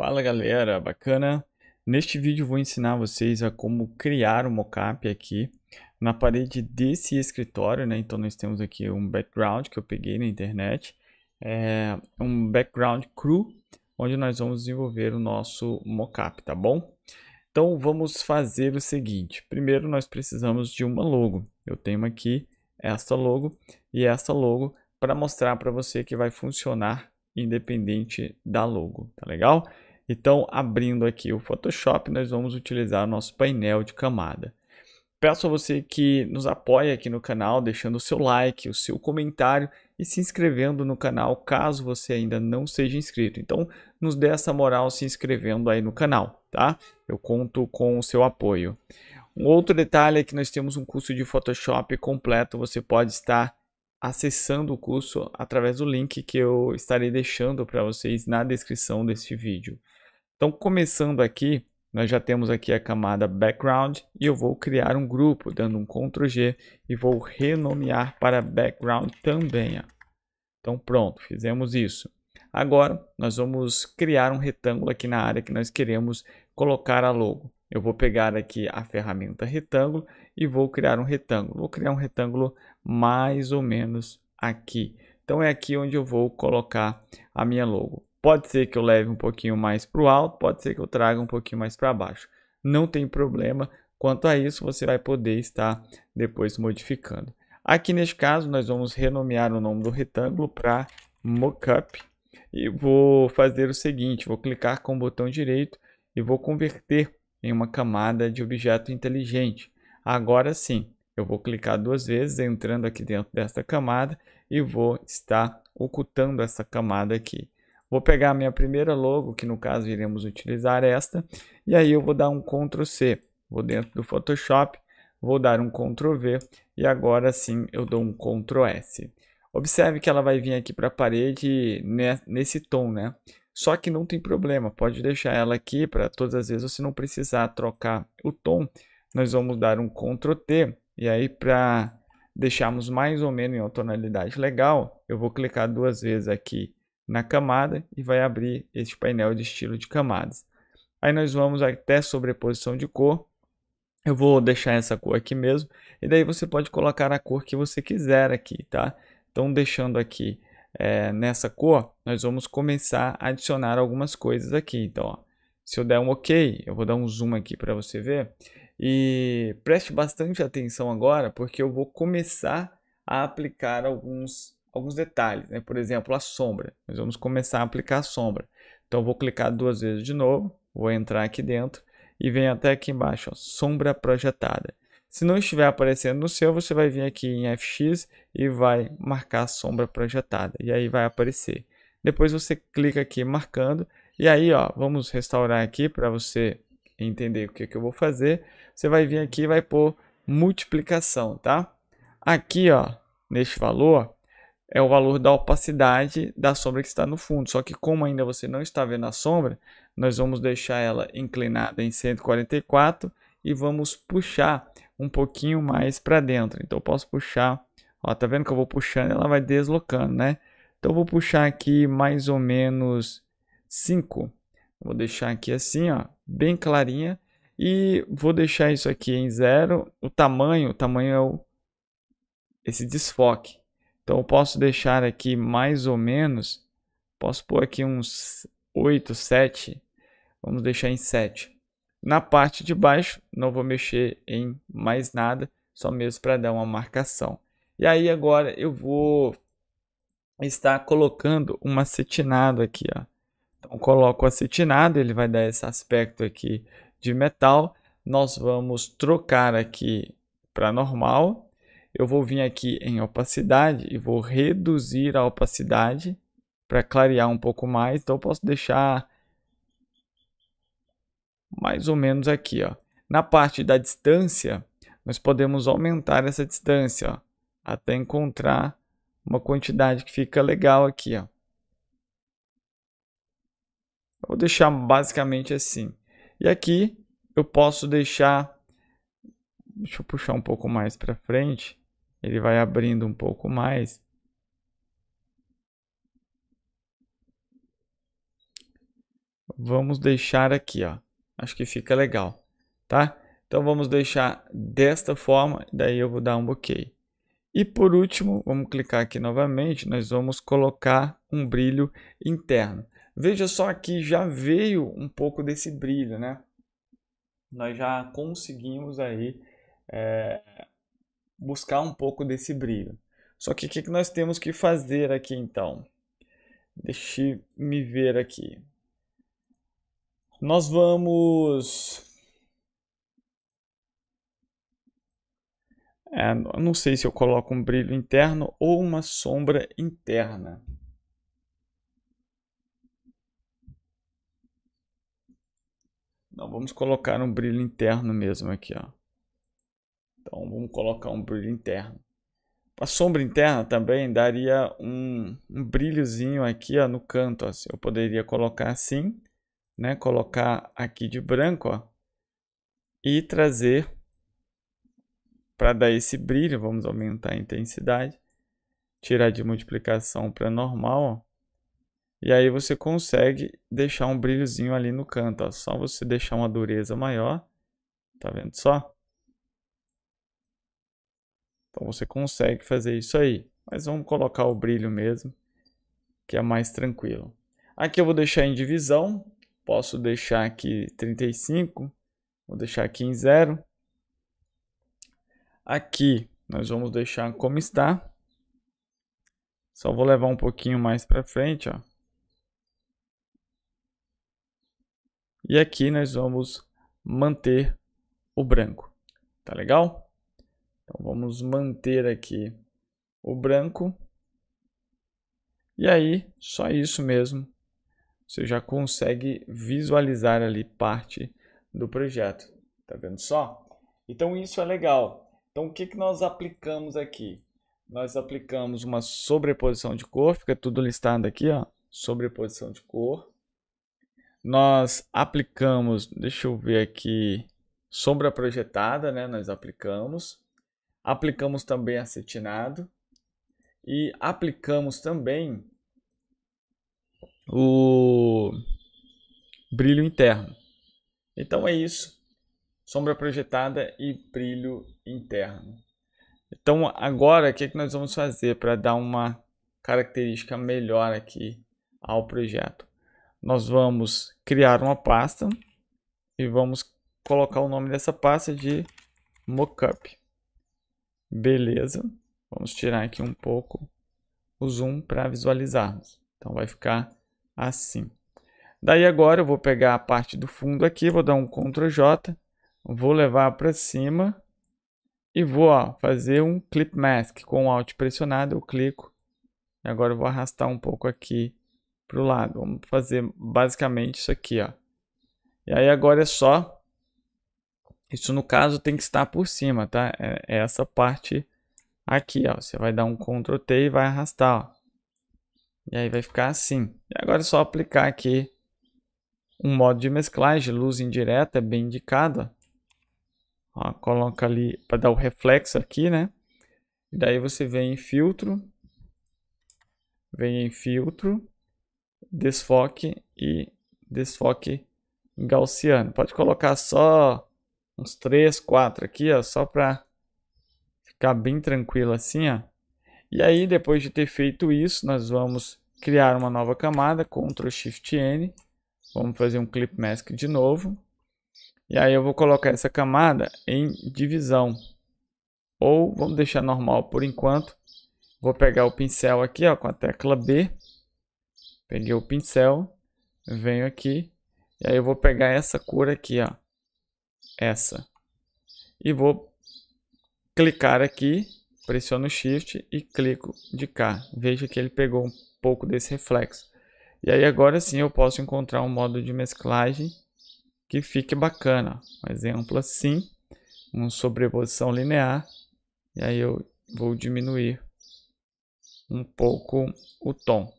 Fala galera, bacana? Neste vídeo vou ensinar vocês a como criar um mockup aqui na parede desse escritório, né? Então nós temos aqui um background que eu peguei na internet, é um background cru, onde nós vamos desenvolver o nosso mockup, tá bom? Então vamos fazer o seguinte, primeiro nós precisamos de uma logo, eu tenho aqui esta logo e esta logo para mostrar para você que vai funcionar independente da logo, tá legal? Então, abrindo aqui o Photoshop, nós vamos utilizar o nosso painel de camada. Peço a você que nos apoie aqui no canal, deixando o seu like, o seu comentário e se inscrevendo no canal caso você ainda não seja inscrito. Então, nos dê essa moral se inscrevendo aí no canal, tá? Eu conto com o seu apoio. Um outro detalhe é que nós temos um curso de Photoshop completo, você pode estar acessando o curso através do link que eu estarei deixando para vocês na descrição deste vídeo. Então, começando aqui, nós já temos aqui a camada background e eu vou criar um grupo dando um Ctrl G e vou renomear para background também. Ó. Então pronto, fizemos isso. Agora nós vamos criar um retângulo aqui na área que nós queremos colocar a logo. Eu vou pegar aqui a ferramenta retângulo e vou criar um retângulo. Vou criar um retângulo mais ou menos aqui. Então é aqui onde eu vou colocar a minha logo. Pode ser que eu leve um pouquinho mais para o alto, pode ser que eu traga um pouquinho mais para baixo. Não tem problema, quanto a isso você vai poder estar depois modificando. Aqui neste caso nós vamos renomear o nome do retângulo para mockup e vou fazer o seguinte, vou clicar com o botão direito e vou converter em uma camada de objeto inteligente. Agora sim, eu vou clicar duas vezes entrando aqui dentro desta camada e vou estar ocultando essa camada aqui. Vou pegar a minha primeira logo, que no caso iremos utilizar esta, e aí eu vou dar um Ctrl C. Vou dentro do Photoshop, vou dar um Ctrl V e agora sim eu dou um Ctrl S. Observe que ela vai vir aqui para a parede nesse tom, né? Só que não tem problema, pode deixar ela aqui para todas as vezes você não precisar trocar o tom. Nós vamos dar um Ctrl T e aí para deixarmos mais ou menos em uma tonalidade legal, eu vou clicar duas vezes aqui na camada e vai abrir este painel de estilo de camadas. Aí nós vamos até sobreposição de cor. Eu vou deixar essa cor aqui mesmo. E daí você pode colocar a cor que você quiser aqui, tá? Então deixando aqui é, nessa cor, nós vamos começar a adicionar algumas coisas aqui. Então, ó, se eu der um OK, eu vou dar um zoom aqui para você ver. E preste bastante atenção agora, porque eu vou começar a aplicar alguns alguns detalhes, né? por exemplo, a sombra. Nós vamos começar a aplicar a sombra. Então, vou clicar duas vezes de novo, vou entrar aqui dentro e vem até aqui embaixo, ó, sombra projetada. Se não estiver aparecendo no seu, você vai vir aqui em FX e vai marcar a sombra projetada, e aí vai aparecer. Depois você clica aqui marcando, e aí ó, vamos restaurar aqui para você entender o que, que eu vou fazer. Você vai vir aqui e vai pôr multiplicação, tá? Aqui ó, neste valor, é o valor da opacidade da sombra que está no fundo. Só que como ainda você não está vendo a sombra, nós vamos deixar ela inclinada em 144 e vamos puxar um pouquinho mais para dentro. Então eu posso puxar, ó, tá vendo que eu vou puxando, ela vai deslocando, né? Então eu vou puxar aqui mais ou menos 5. Vou deixar aqui assim, ó, bem clarinha e vou deixar isso aqui em zero. O tamanho, o tamanho é o esse desfoque. Então eu posso deixar aqui mais ou menos, posso pôr aqui uns 8, 7, vamos deixar em 7. Na parte de baixo não vou mexer em mais nada, só mesmo para dar uma marcação. E aí agora eu vou estar colocando um acetinado aqui, ó. Então coloco o acetinado, ele vai dar esse aspecto aqui de metal. Nós vamos trocar aqui para normal eu vou vir aqui em opacidade e vou reduzir a opacidade para clarear um pouco mais. Então eu posso deixar mais ou menos aqui, ó. Na parte da distância, nós podemos aumentar essa distância, ó, até encontrar uma quantidade que fica legal aqui, ó. Eu vou deixar basicamente assim. E aqui eu posso deixar deixa eu puxar um pouco mais para frente. Ele vai abrindo um pouco mais. Vamos deixar aqui, ó. Acho que fica legal, tá? Então vamos deixar desta forma, daí eu vou dar um OK. E por último, vamos clicar aqui novamente, nós vamos colocar um brilho interno. Veja só aqui, já veio um pouco desse brilho, né? Nós já conseguimos aí é, buscar um pouco desse brilho. Só que o que, que nós temos que fazer aqui então? Deixe me ver aqui. Nós vamos. É, não sei se eu coloco um brilho interno ou uma sombra interna. Não, vamos colocar um brilho interno mesmo aqui, ó. Então vamos colocar um brilho interno. A sombra interna também daria um, um brilhozinho aqui ó, no canto. Ó. Eu poderia colocar assim, né? colocar aqui de branco ó, e trazer para dar esse brilho. Vamos aumentar a intensidade, tirar de multiplicação para normal. Ó. E aí você consegue deixar um brilhozinho ali no canto. Ó. Só você deixar uma dureza maior. Tá vendo só? Então você consegue fazer isso aí. Mas vamos colocar o brilho mesmo, que é mais tranquilo. Aqui eu vou deixar em divisão. Posso deixar aqui 35. Vou deixar aqui em zero. Aqui nós vamos deixar como está. Só vou levar um pouquinho mais para frente, ó. E aqui nós vamos manter o branco. Tá legal? Então vamos manter aqui o branco. E aí, só isso mesmo. Você já consegue visualizar ali parte do projeto. Tá vendo só? Então isso é legal. Então o que, que nós aplicamos aqui? Nós aplicamos uma sobreposição de cor, fica tudo listado aqui, ó, sobreposição de cor. Nós aplicamos, deixa eu ver aqui, sombra projetada, né? Nós aplicamos. Aplicamos também acetinado e aplicamos também o brilho interno. Então é isso. Sombra projetada e brilho interno. Então agora o que, é que nós vamos fazer para dar uma característica melhor aqui ao projeto? Nós vamos criar uma pasta e vamos colocar o nome dessa pasta de mockup. Beleza. Vamos tirar aqui um pouco o zoom para visualizarmos. Então vai ficar assim. Daí agora eu vou pegar a parte do fundo aqui, vou dar um Ctrl J, vou levar para cima e vou ó, fazer um Clip Mask. Com o Alt pressionado eu clico e agora eu vou arrastar um pouco aqui para o lado. Vamos fazer basicamente isso aqui. Ó. E aí agora é só isso no caso tem que estar por cima, tá? É, é essa parte aqui, ó. Você vai dar um Ctrl T e vai arrastar, ó. E aí vai ficar assim. E agora é só aplicar aqui um modo de mesclagem, luz indireta, é bem indicado. Ó, coloca ali para dar o reflexo aqui, né? E daí você vem em filtro, vem em filtro, desfoque e desfoque gaussiano. Pode colocar só uns 3, 4 aqui, ó, só para ficar bem tranquilo assim, ó. E aí, depois de ter feito isso, nós vamos criar uma nova camada, Ctrl Shift N. Vamos fazer um Clip Mask de novo. E aí eu vou colocar essa camada em divisão. Ou vamos deixar normal por enquanto. Vou pegar o pincel aqui ó, com a tecla B. Peguei o pincel. Venho aqui. E aí eu vou pegar essa cor aqui. ó essa. E vou clicar aqui, pressiono Shift e clico de cá. Veja que ele pegou um pouco desse reflexo. E aí agora sim eu posso encontrar um modo de mesclagem que fique bacana. Um exemplo assim, uma sobreposição linear. E aí eu vou diminuir um pouco o tom,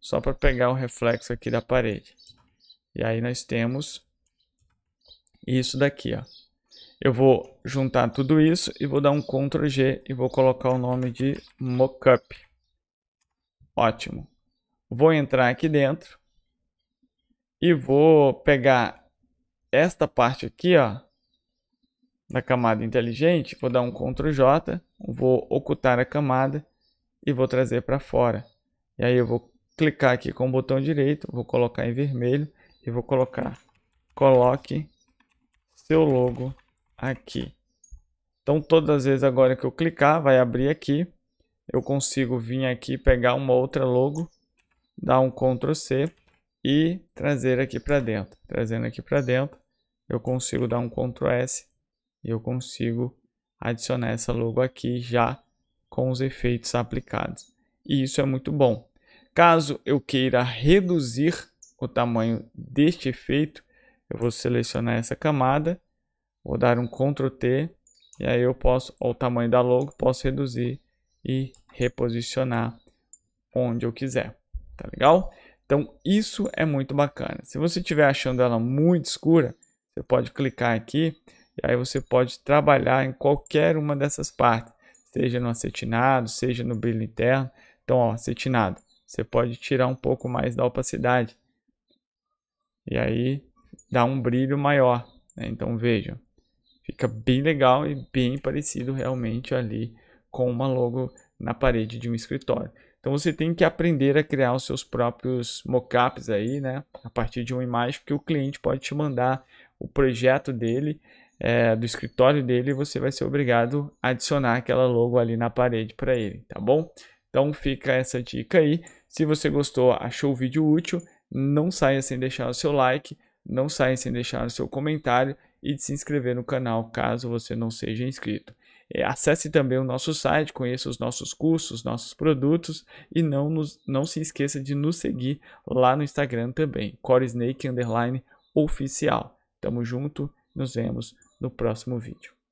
só para pegar o reflexo aqui da parede. E aí nós temos isso daqui, ó. Eu vou juntar tudo isso e vou dar um Ctrl G e vou colocar o nome de mockup. Ótimo. Vou entrar aqui dentro e vou pegar esta parte aqui, ó, da camada inteligente, vou dar um Ctrl J, vou ocultar a camada e vou trazer para fora. E aí eu vou clicar aqui com o botão direito, vou colocar em vermelho e vou colocar coloque seu logo aqui. Então, todas as vezes agora que eu clicar, vai abrir aqui. Eu consigo vir aqui, pegar uma outra logo, dar um Ctrl C e trazer aqui para dentro. Trazendo aqui para dentro, eu consigo dar um Ctrl S e eu consigo adicionar essa logo aqui já com os efeitos aplicados. E isso é muito bom. Caso eu queira reduzir o tamanho deste efeito, eu vou selecionar essa camada, vou dar um Ctrl T e aí eu posso, ao tamanho da logo, posso reduzir e reposicionar onde eu quiser, tá legal? Então isso é muito bacana. Se você estiver achando ela muito escura, você pode clicar aqui e aí você pode trabalhar em qualquer uma dessas partes, seja no acetinado, seja no brilho interno. Então, ó, acetinado, você pode tirar um pouco mais da opacidade. E aí dá um brilho maior. Né? Então vejam, fica bem legal e bem parecido realmente ali com uma logo na parede de um escritório. Então você tem que aprender a criar os seus próprios mockups aí, né? A partir de uma imagem, porque o cliente pode te mandar o projeto dele, é, do escritório dele, e você vai ser obrigado a adicionar aquela logo ali na parede para ele, tá bom? Então fica essa dica aí. Se você gostou, achou o vídeo útil, não saia sem deixar o seu like. Não saia sem deixar o seu comentário e de se inscrever no canal caso você não seja inscrito. É, acesse também o nosso site, conheça os nossos cursos, nossos produtos e não, nos, não se esqueça de nos seguir lá no Instagram também, Coresnake Underline Oficial. Tamo junto, nos vemos no próximo vídeo.